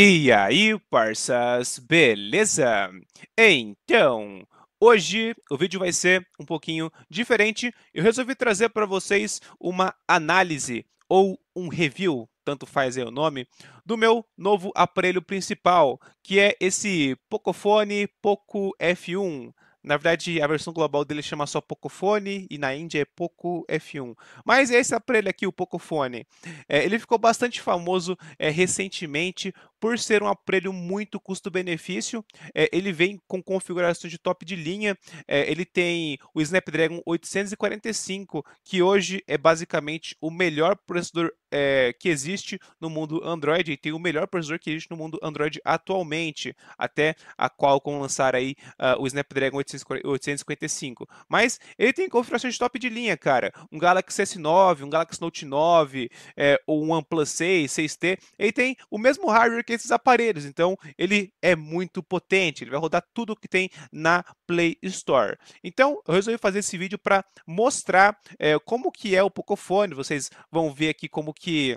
E aí, parças, beleza? Então, hoje o vídeo vai ser um pouquinho diferente. Eu resolvi trazer para vocês uma análise ou um review, tanto faz aí o nome, do meu novo aparelho principal, que é esse Pocophone Poco F1. Na verdade, a versão global dele chama só Pocophone e na Índia é Poco F1. Mas esse aparelho aqui, o Pocophone, é, ele ficou bastante famoso é, recentemente por ser um aparelho muito custo-benefício, é, ele vem com configuração de top de linha, é, ele tem o Snapdragon 845, que hoje é basicamente o melhor processador é, que existe no mundo Android e tem o melhor processador que existe no mundo Android atualmente, até a Qualcomm lançar aí uh, o Snapdragon 855. Mas ele tem configuração de top de linha, cara. Um Galaxy S9, um Galaxy Note 9, é, ou um OnePlus 6, 6T, ele tem o mesmo hardware que esses aparelhos. Então, ele é muito potente, ele vai rodar tudo que tem na Play Store. Então, eu resolvi fazer esse vídeo para mostrar é, como que é o Pocophone. Vocês vão ver aqui como que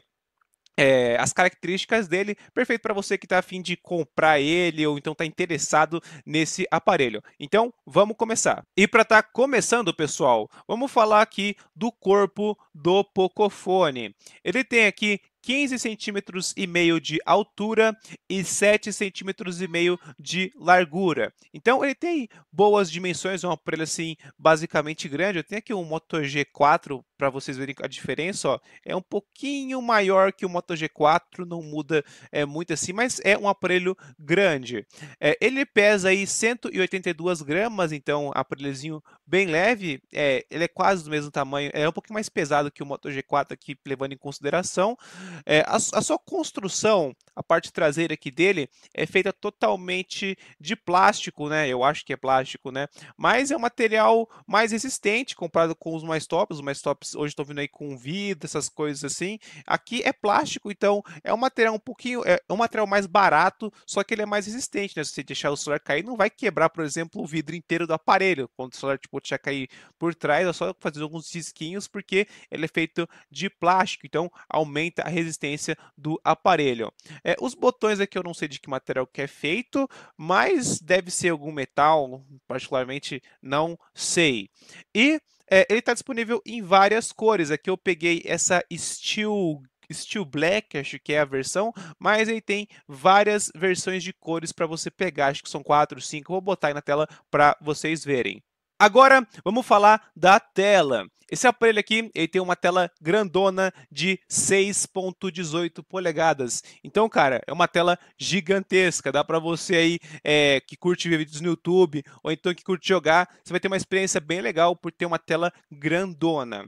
é, as características dele, perfeito para você que está afim de comprar ele ou então está interessado nesse aparelho. Então, vamos começar. E para estar tá começando, pessoal, vamos falar aqui do corpo do Pocophone. Ele tem aqui 15 centímetros e meio de altura e 7 centímetros e meio de largura. Então ele tem boas dimensões, é um aparelho assim basicamente grande. Eu tenho aqui um Moto G4 para vocês verem a diferença, ó, é um pouquinho maior que o Moto G4, não muda é, muito assim, mas é um aparelho grande. É, ele pesa aí 182 gramas, então aparelhozinho bem leve, é, ele é quase do mesmo tamanho, é um pouquinho mais pesado que o Moto G4 aqui, levando em consideração. É, a, a sua construção, a parte traseira aqui dele, é feita totalmente de plástico, né? Eu acho que é plástico, né? Mas é um material mais resistente comparado com os mais tops, os mais tops hoje estou vindo aí com vidro, essas coisas assim. Aqui é plástico, então é um material um pouquinho, é, é um material mais barato, só que ele é mais resistente, né? Se você deixar o celular cair, não vai quebrar, por exemplo, o vidro inteiro do aparelho. Quando o celular tipo, deixar cair por trás, é só fazer alguns disquinhos, porque ele é feito de plástico, então aumenta a resistência do aparelho. É, os botões aqui eu não sei de que material que é feito, mas deve ser algum metal, particularmente não sei. E é, ele está disponível em várias cores. Aqui eu peguei essa Steel Steel Black, acho que é a versão, mas ele tem várias versões de cores para você pegar, acho que são 4, 5, vou botar aí na tela para vocês verem. Agora, vamos falar da tela. Esse aparelho aqui, ele tem uma tela grandona de 6.18 polegadas. Então, cara, é uma tela gigantesca. Dá para você aí é, que curte ver vídeos no YouTube ou então que curte jogar, você vai ter uma experiência bem legal por ter uma tela grandona.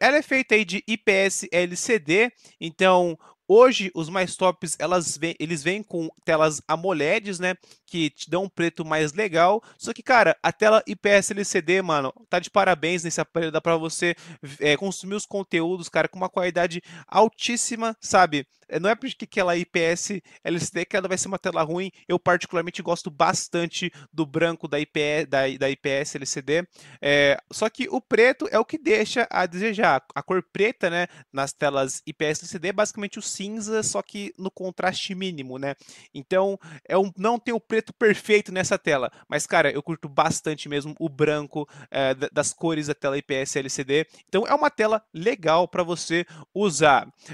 Ela é feita aí de IPS LCD, então Hoje, os mais tops, elas vem, eles vêm com telas AMOLEDs, né? Que te dão um preto mais legal. Só que, cara, a tela IPS LCD, mano, tá de parabéns nesse aparelho. Dá pra você é, consumir os conteúdos, cara, com uma qualidade altíssima, sabe? É, não é porque aquela IPS LCD que ela vai ser uma tela ruim. Eu particularmente gosto bastante do branco da, IPS, da, da IPS LCD. É, só que o preto é o que deixa a desejar. A cor preta, né, nas telas IPS LCD é basicamente o cinza, só que no contraste mínimo, né? Então, é um, não tem o preto perfeito nessa tela, mas cara, eu curto bastante mesmo o branco é, das cores da tela IPS LCD. Então, é uma tela legal para você usar.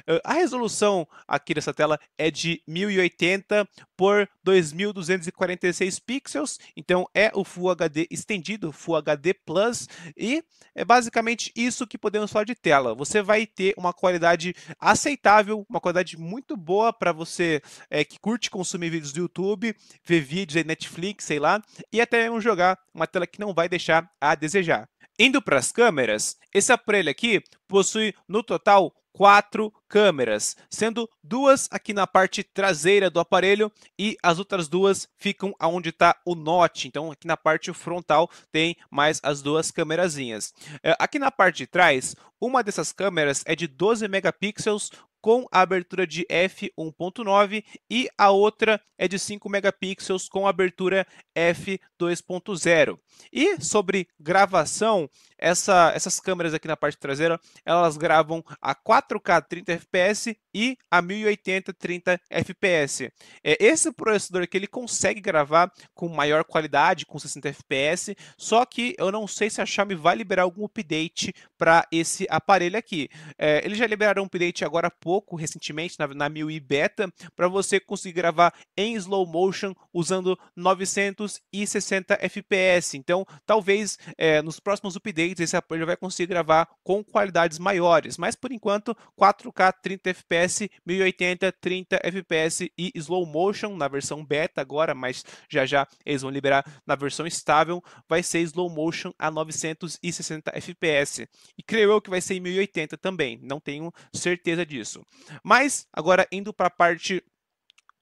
Ah, a resolução aqui nessa tela é de 1080 por 2246 pixels, então é o Full HD estendido, Full HD Plus, e é basicamente isso que podemos falar de tela. Você vai ter uma qualidade aceitável, uma qualidade muito boa para você é, que curte consumir vídeos do YouTube, ver vídeos aí Netflix, sei lá, e até mesmo jogar uma tela que não vai deixar a desejar. Indo para as câmeras, esse aparelho aqui possui no total quatro câmeras, sendo duas aqui na parte traseira do aparelho e as outras duas ficam aonde está o note. Então aqui na parte frontal tem mais as duas câmerazinhas. Eh, aqui na parte de trás, uma dessas câmeras é de 12 megapixels com a abertura de f1.9 e a outra é de 5 megapixels com abertura f2.0. E sobre gravação, essa, essas câmeras aqui na parte traseira, elas gravam a 4K 30 FPS e a 1080 30 FPS. É, esse processador aqui, ele consegue gravar com maior qualidade, com 60 FPS, só que eu não sei se a Xiaomi vai liberar algum update para esse aparelho aqui. É, eles já liberaram um update agora há pouco, recentemente, na, na MIUI Beta, para você conseguir gravar em slow motion usando 960 FPS. Então, talvez é, nos próximos updates efeitos, esse aparelho vai conseguir gravar com qualidades maiores, mas por enquanto 4K 30 FPS, 1080 30 FPS e slow motion na versão beta agora, mas já já eles vão liberar na versão estável, vai ser slow motion a 960 FPS. E creio eu que vai ser em 1080 também, não tenho certeza disso. Mas agora indo para a parte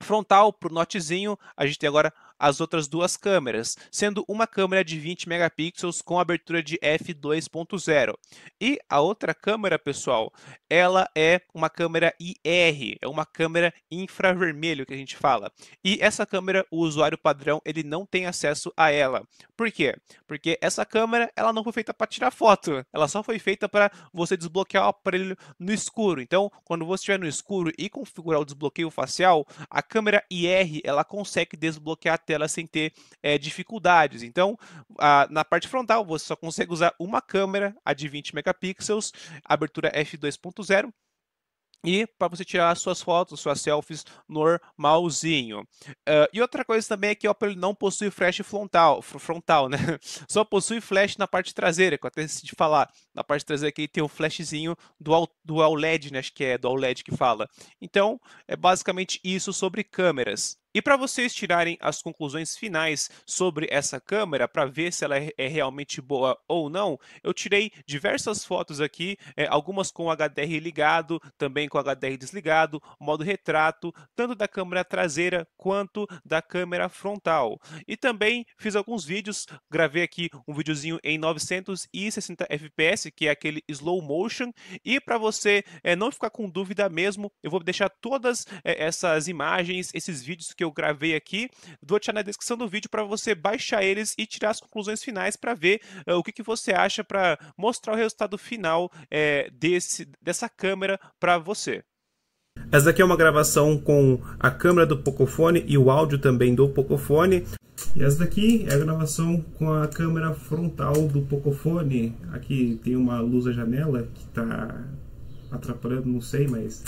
frontal, para o notezinho, a gente tem agora as outras duas câmeras, sendo uma câmera de 20 megapixels com abertura de f2.0. E a outra câmera, pessoal, ela é uma câmera IR, é uma câmera infravermelho que a gente fala. E essa câmera, o usuário padrão, ele não tem acesso a ela. Por quê? Porque essa câmera, ela não foi feita para tirar foto, ela só foi feita para você desbloquear o aparelho no escuro. Então, quando você estiver no escuro e configurar o desbloqueio facial, a câmera IR, ela consegue desbloquear tela sem ter é, dificuldades. Então, a, na parte frontal, você só consegue usar uma câmera, a de 20 megapixels, abertura f2.0, e para você tirar suas fotos, suas selfies normalzinho. Uh, e outra coisa também é que o Opel não possui flash frontal, frontal, né? Só possui flash na parte traseira, que eu até decidi falar. Na parte traseira aqui tem um flashzinho do, do OLED, né? Acho que é do OLED que fala. Então, é basicamente isso sobre câmeras. E para vocês tirarem as conclusões finais sobre essa câmera, para ver se ela é, é realmente boa ou não, eu tirei diversas fotos aqui, é, algumas com HDR ligado, também com HDR desligado, modo retrato, tanto da câmera traseira quanto da câmera frontal. E também fiz alguns vídeos, gravei aqui um videozinho em 960 fps, que é aquele slow motion, e para você é, não ficar com dúvida mesmo, eu vou deixar todas essas imagens, esses vídeos que eu eu gravei aqui, vou deixar na descrição do vídeo para você baixar eles e tirar as conclusões finais para ver uh, o que, que você acha para mostrar o resultado final é, desse, dessa câmera para você. Essa daqui é uma gravação com a câmera do Pocophone e o áudio também do Pocophone. E essa daqui é a gravação com a câmera frontal do Pocophone. Aqui tem uma luz à janela que está atrapalhando, não sei, mas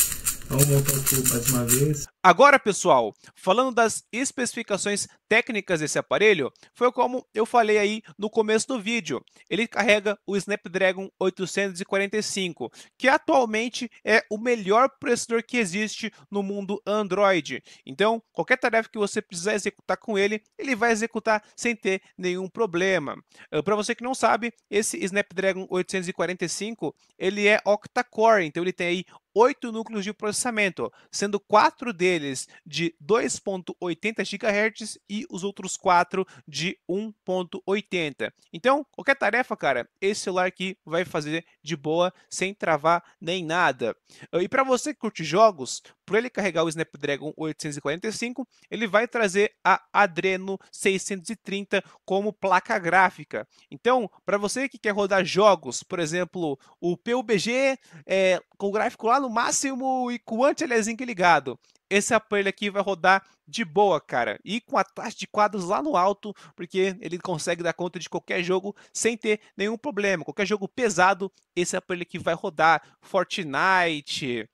vamos montar o tudo mais uma vez. Agora, pessoal, falando das especificações técnicas desse aparelho, foi como eu falei aí no começo do vídeo. Ele carrega o Snapdragon 845, que atualmente é o melhor processador que existe no mundo Android. Então, qualquer tarefa que você precisar executar com ele, ele vai executar sem ter nenhum problema. Ah, Para você que não sabe, esse Snapdragon 845, ele é octa-core, então ele tem aí oito núcleos de processamento, sendo quatro deles deles de 2.80 GHz e os outros quatro de 1.80. Então, qualquer tarefa, cara, esse celular aqui vai fazer de boa, sem travar nem nada. E para você que curte jogos, por ele carregar o Snapdragon 845, ele vai trazer a Adreno 630 como placa gráfica. Então, para você que quer rodar jogos, por exemplo, o PUBG é, com o gráfico lá no máximo e com o anti-aliasing ligado, esse aparelho aqui vai rodar de boa, cara. E com a taxa de quadros lá no alto, porque ele consegue dar conta de qualquer jogo sem ter nenhum problema. Qualquer jogo pesado, esse aparelho aqui vai rodar. Fortnite,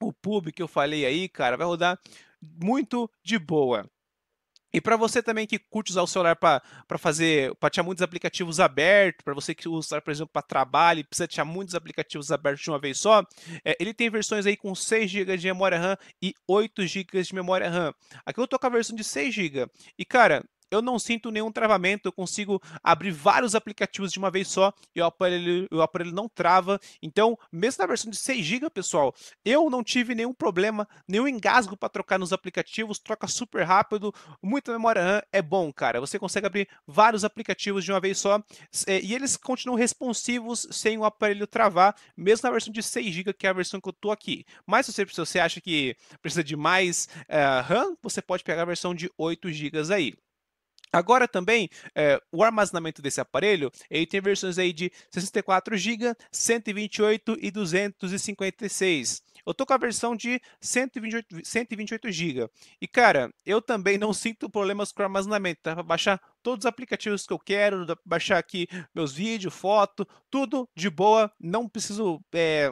o pub que eu falei aí, cara, vai rodar muito de boa. E para você também que curte usar o celular para fazer, para ter muitos aplicativos abertos, para você que usa, por exemplo, para trabalho e precisa ter muitos aplicativos abertos de uma vez só, é, ele tem versões aí com 6 GB de memória RAM e 8 GB de memória RAM. Aqui eu tô com a versão de 6 GB. E cara, eu não sinto nenhum travamento, eu consigo abrir vários aplicativos de uma vez só e o aparelho, o aparelho não trava. Então, mesmo na versão de 6 GB, pessoal, eu não tive nenhum problema, nenhum engasgo para trocar nos aplicativos, troca super rápido, muita memória RAM, é bom, cara. Você consegue abrir vários aplicativos de uma vez só eh, e eles continuam responsivos sem o aparelho travar, mesmo na versão de 6 GB, que é a versão que eu tô aqui. Mas se você, acha que precisa de mais uh, RAM, você pode pegar a versão de 8 GB aí. Agora também, é, o armazenamento desse aparelho, ele tem versões aí de 64 GB, 128 e 256. Eu tô com a versão de 128, 128 GB. E cara, eu também não sinto problemas com o armazenamento, Para baixar todos os aplicativos que eu quero, baixar aqui meus vídeos, foto, tudo de boa, não preciso é,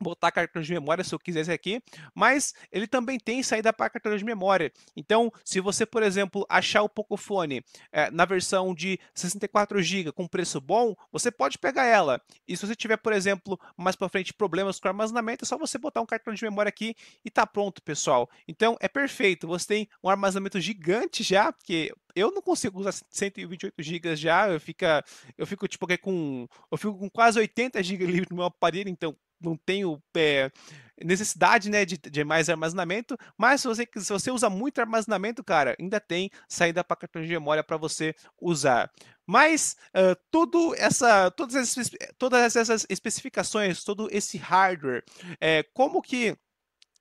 botar cartão de memória se eu quisesse aqui, mas ele também tem saída para cartão de memória. Então, se você, por exemplo, achar o Pocophone é, na versão de 64 GB com preço bom, você pode pegar ela. E se você tiver, por exemplo, mais para frente problemas com armazenamento, é só você botar um cartão de memória aqui e tá pronto, pessoal. Então, é perfeito. Você tem um armazenamento gigante já, porque eu não consigo usar 128 GB já, eu fica eu fico tipo com eu fico com quase 80 GB livre no meu aparelho, então não tenho é, eh, necessidade né, de, de, mais armazenamento, mas se você, se você usa muito armazenamento, cara, ainda tem saída para cartão de memória para você usar. Mas uh, tudo essa, todas, essas, todas essas especificações, todo esse hardware, é, como que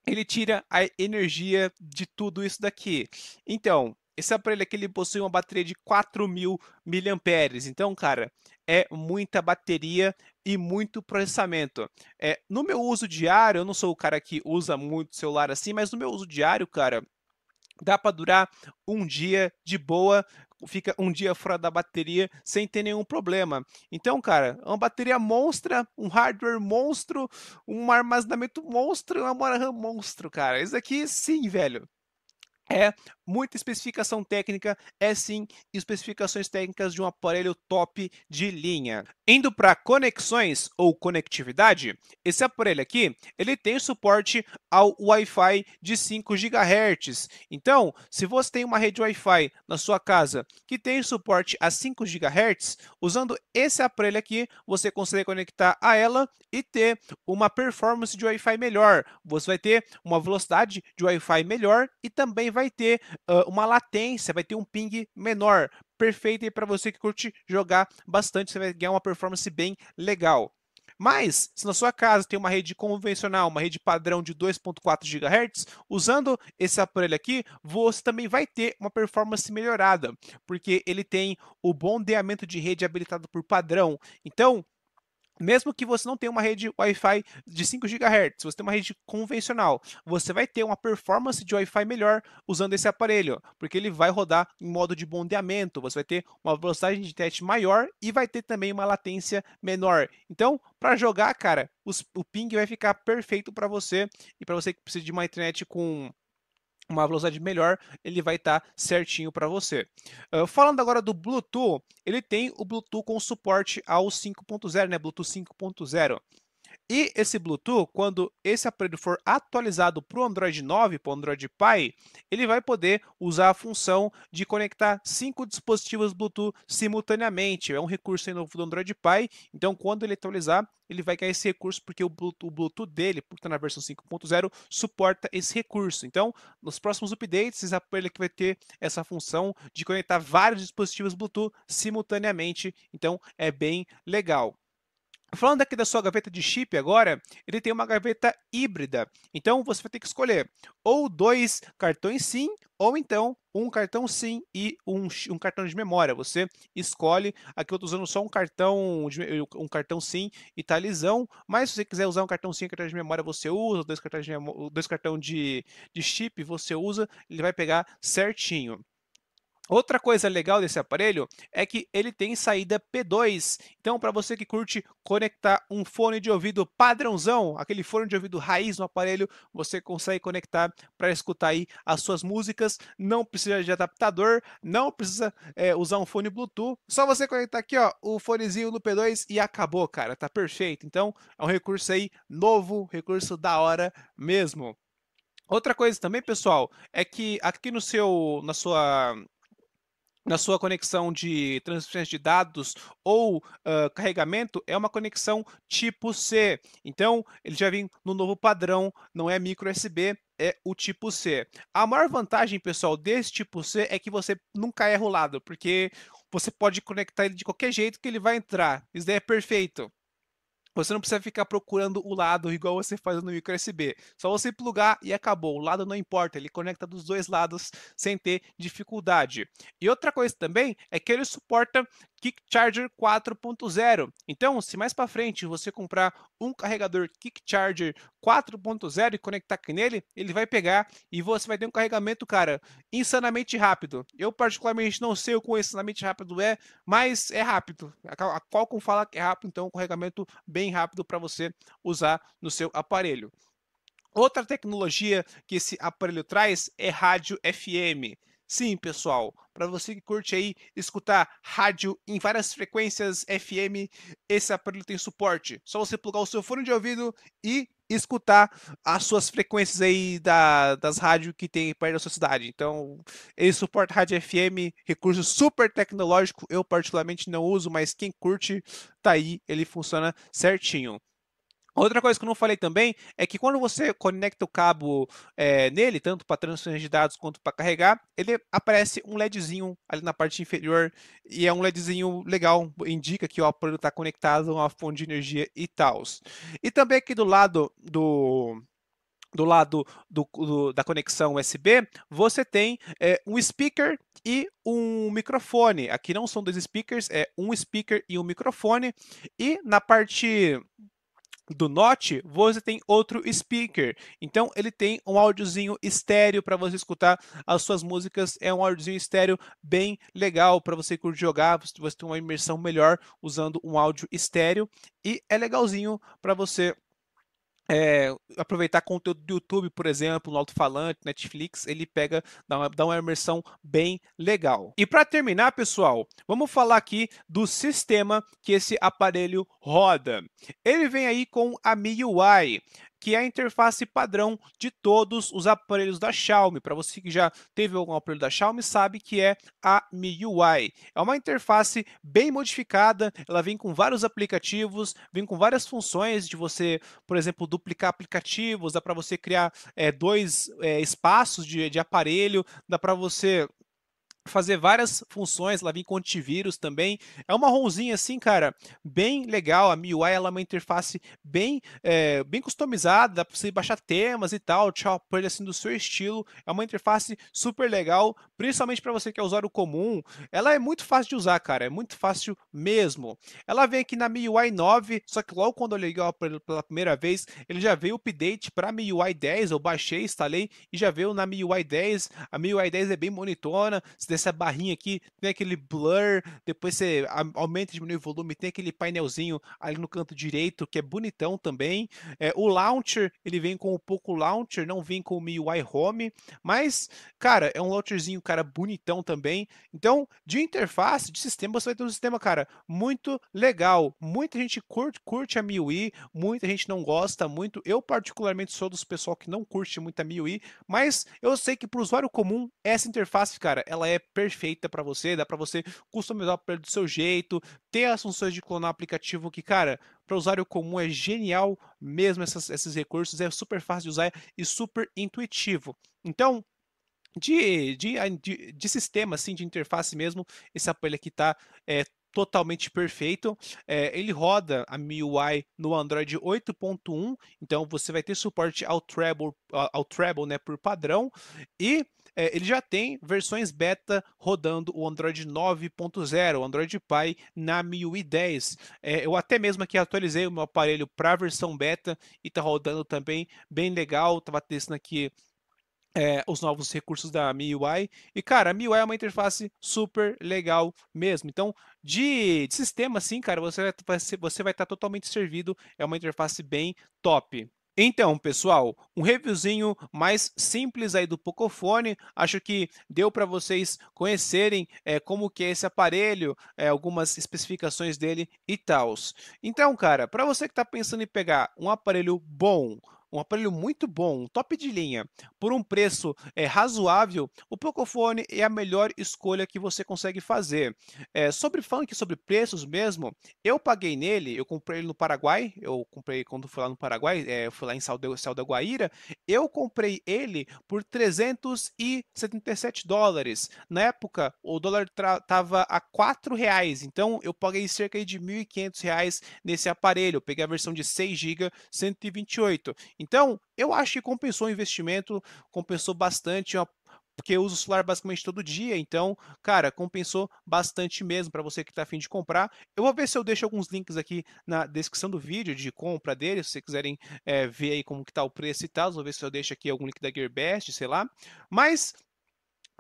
ele tira a energia de tudo isso daqui? Então, esse aparelho aqui ele possui uma bateria de 4.000 mAh. Então, cara, é muita bateria e muito processamento. É, no meu uso diário, eu não sou o cara que usa muito celular assim, mas no meu uso diário, cara, dá para durar um dia de boa, fica um dia fora da bateria sem ter nenhum problema. Então, cara, é uma bateria monstra, um hardware monstro, um armazenamento monstro e uma RAM monstro, cara. Isso aqui, sim, velho é Muita especificação técnica é sim especificações técnicas de um aparelho top de linha. Indo para conexões ou conectividade, esse aparelho aqui, ele tem suporte ao Wi-Fi de 5 GHz. Então, se você tem uma rede Wi-Fi na sua casa que tem suporte a 5 GHz, usando esse aparelho aqui, você consegue conectar a ela e ter uma performance de Wi-Fi melhor. Você vai ter uma velocidade de Wi-Fi melhor e também vai ter uh, uma latência, vai ter um ping menor. Perfeito aí para você que curte jogar bastante, você vai ganhar uma performance bem legal. Mas, se na sua casa tem uma rede convencional, uma rede padrão de 2.4 GHz, usando esse aparelho aqui, você também vai ter uma performance melhorada, porque ele tem o bondeamento de rede habilitado por padrão. Então, mesmo que você não tenha uma rede Wi-Fi de 5 GHz, você tem uma rede convencional, você vai ter uma performance de Wi-Fi melhor usando esse aparelho, porque ele vai rodar em modo de bondeamento, você vai ter uma velocidade de internet maior e vai ter também uma latência menor. Então, para jogar, cara, os, o ping vai ficar perfeito para você e para você que precisa de uma internet com uma velocidade melhor, ele vai estar tá certinho para você. Uh, falando agora do Bluetooth, ele tem o Bluetooth com suporte ao 5.0, né? Bluetooth 5.0. E esse Bluetooth, quando esse aparelho for atualizado para o Android 9, para o Android Pie, ele vai poder usar a função de conectar cinco dispositivos Bluetooth simultaneamente. É um recurso novo do Android Pie, então quando ele atualizar, ele vai ganhar esse recurso porque o Bluetooth dele, por está na versão 5.0, suporta esse recurso. Então, nos próximos updates, esse aparelho aqui vai ter essa função de conectar vários dispositivos Bluetooth simultaneamente. Então, é bem legal. Falando aqui da sua gaveta de chip agora, ele tem uma gaveta híbrida. Então você vai ter que escolher ou dois cartões SIM ou então um cartão SIM e um, um cartão de memória. Você escolhe. Aqui eu estou usando só um cartão de, um cartão SIM e tá lisão, mas se você quiser usar um cartão SIM e cartão de memória, você usa, dois cartões de, dois cartão de, de chip você usa, ele vai pegar certinho. Outra coisa legal desse aparelho é que ele tem saída P2. Então, para você que curte conectar um fone de ouvido padrãozão, aquele fone de ouvido raiz no aparelho, você consegue conectar para escutar aí as suas músicas. Não precisa de adaptador, não precisa é, usar um fone Bluetooth. Só você conectar aqui, ó, o fonezinho no P2 e acabou, cara. Tá perfeito. Então, é um recurso aí novo, recurso da hora mesmo. Outra coisa também, pessoal, é que aqui no seu, na sua na sua conexão de transferência de dados ou uh, carregamento é uma conexão tipo C. Então, ele já vem no novo padrão, não é micro USB, é o tipo C. A maior vantagem, pessoal, desse tipo C é que você nunca erra o lado, porque você pode conectar ele de qualquer jeito que ele vai entrar. Isso daí é perfeito. Você não precisa ficar procurando o lado igual você faz no micro USB. Só você plugar e acabou. O lado não importa, ele conecta dos dois lados sem ter dificuldade. E outra coisa também é que ele suporta Kick Charger 4.0. Então, se mais para frente você comprar um carregador Kick Charger 4.0 e conectar aqui nele, ele vai pegar e você vai ter um carregamento, cara, insanamente rápido. Eu particularmente não sei o quão insanamente rápido é, mas é rápido. A Qualcomm fala que é rápido, então é um carregamento bem rápido para você usar no seu aparelho. Outra tecnologia que esse aparelho traz é rádio FM. Sim, pessoal, para você que curte aí escutar rádio em várias frequências FM, esse aparelho tem suporte. Só você plugar o seu fone de ouvido e escutar as suas frequências aí da, das rádios que tem perto da sua cidade. Então, ele suporta rádio FM, recurso super tecnológico. Eu particularmente não uso, mas quem curte, tá aí, ele funciona certinho. Outra coisa que eu não falei também é que quando você conecta o cabo é, nele, tanto para transferência de dados quanto para carregar, ele aparece um LEDzinho ali na parte inferior e é um LEDzinho legal, indica que o aparelho está conectado a uma fonte de energia e tal. E também aqui do lado do do lado do, do, da conexão USB, você tem é, um speaker e um microfone. Aqui não são dois speakers, é um speaker e um microfone. E na parte do Note, você tem outro speaker. Então ele tem um áudiozinho estéreo para você escutar as suas músicas. É um áudiozinho estéreo bem legal para você curtir jogar, você tem uma imersão melhor usando um áudio estéreo e é legalzinho para você é, aproveitar conteúdo do YouTube, por exemplo, no alto-falante, Netflix, ele pega, dá uma, dá uma imersão bem legal. E para terminar, pessoal, vamos falar aqui do sistema que esse aparelho roda. Ele vem aí com a MIUI que é a interface padrão de todos os aparelhos da Xiaomi. Para você que já teve algum aparelho da Xiaomi, sabe que é a MIUI. É uma interface bem modificada, ela vem com vários aplicativos, vem com várias funções de você, por exemplo, duplicar aplicativos, dá para você criar é, dois é, espaços de, de aparelho, dá para você fazer várias funções, ela vem com antivírus também. É uma ROMzinha assim, cara, bem legal. A MIUI ela é uma interface bem, é, bem customizada, dá para você baixar temas e tal, chopper assim do seu estilo. É uma interface super legal, principalmente para você que é usuário comum. Ela é muito fácil de usar, cara, é muito fácil mesmo. Ela vem aqui na MIUI 9, só que logo quando eu liguei ela pela primeira vez, ele já veio update para MIUI 10, eu baixei, instalei e já veio na MIUI 10. A MIUI 10 é bem monitona, se essa barrinha aqui, tem aquele blur, depois você aumenta e diminui o volume, tem aquele painelzinho ali no canto direito, que é bonitão também. É, o launcher, ele vem com o pouco launcher, não vem com o MIUI Home, mas, cara, é um launcherzinho, cara, bonitão também. Então, de interface, de sistema, você vai ter um sistema, cara, muito legal. Muita gente curte, curte a MIUI, muita gente não gosta muito. Eu, particularmente, sou dos pessoal que não curte muito a MIUI, mas eu sei que para o usuário comum, essa interface, cara, ela é perfeita para você, dá para você customizar o player do seu jeito, ter as funções de clonar aplicativo que, cara, para usuário comum é genial mesmo essas, esses recursos, é super fácil de usar e super intuitivo. Então, de, de, de, de sistema, assim, de interface mesmo, esse apoio aqui está é, totalmente perfeito. É, ele roda a MIUI no Android 8.1, então você vai ter suporte ao Treble, ao Treble né, por padrão. E é, ele já tem versões beta rodando o Android 9.0, o Android Pie na MIUI 10. É, eu até mesmo aqui atualizei o meu aparelho para a versão beta e está rodando também bem legal. Estava testando aqui é, os novos recursos da MIUI. E, cara, a MIUI é uma interface super legal mesmo. Então, de, de sistema, sim, cara, você vai, você vai estar tá totalmente servido. É uma interface bem top. Então, pessoal, um reviewzinho mais simples aí do Pocophone. Acho que deu para vocês conhecerem é, como que é esse aparelho, é, algumas especificações dele e tals. Então, cara, para você que está pensando em pegar um aparelho bom, um aparelho muito bom, um top de linha, por um preço é, razoável, o Pocophone é a melhor escolha que você consegue fazer. É, sobre funk, sobre preços mesmo, eu paguei nele, eu comprei ele no Paraguai, eu comprei quando fui lá no Paraguai, é, fui lá em Guaíra, eu comprei ele por 377 dólares. Na época, o dólar estava a 4 reais, então eu paguei cerca de 1.500 reais nesse aparelho. Eu peguei a versão de 6 GB, 128. Então, eu acho que compensou o investimento, compensou bastante, porque eu uso o celular basicamente todo dia, então, cara, compensou bastante mesmo para você que está afim de comprar. Eu vou ver se eu deixo alguns links aqui na descrição do vídeo de compra dele, se vocês quiserem é, ver aí como que está o preço e tal, vou ver se eu deixo aqui algum link da Gearbest, sei lá. Mas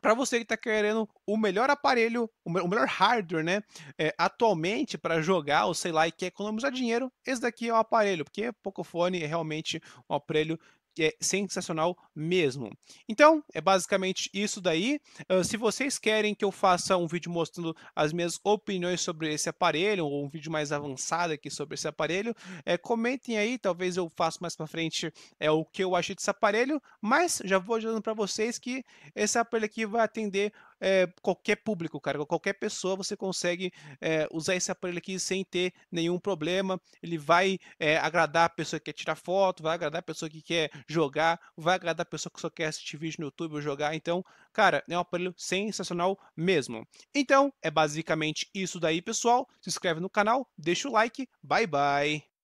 para você que está querendo o melhor aparelho, o melhor hardware, né? É, atualmente para jogar ou sei lá e quer economizar dinheiro, esse daqui é o aparelho, porque Pocophone é realmente um aparelho que é sensacional mesmo. Então, é basicamente isso daí. Uh, se vocês querem que eu faça um vídeo mostrando as minhas opiniões sobre esse aparelho, ou um vídeo mais avançado aqui sobre esse aparelho, é, comentem aí, talvez eu faça mais para frente é, o que eu achei desse aparelho, mas já vou dizendo para vocês que esse aparelho aqui vai atender é, qualquer público, cara, qualquer pessoa você consegue é, usar esse aparelho aqui sem ter nenhum problema. Ele vai é, agradar a pessoa que quer tirar foto, vai agradar a pessoa que quer jogar, vai agradar a pessoa que só quer assistir vídeo no YouTube ou jogar. Então, cara, é um aparelho sensacional mesmo. Então, é basicamente isso daí, pessoal. Se inscreve no canal, deixa o like. Bye, bye.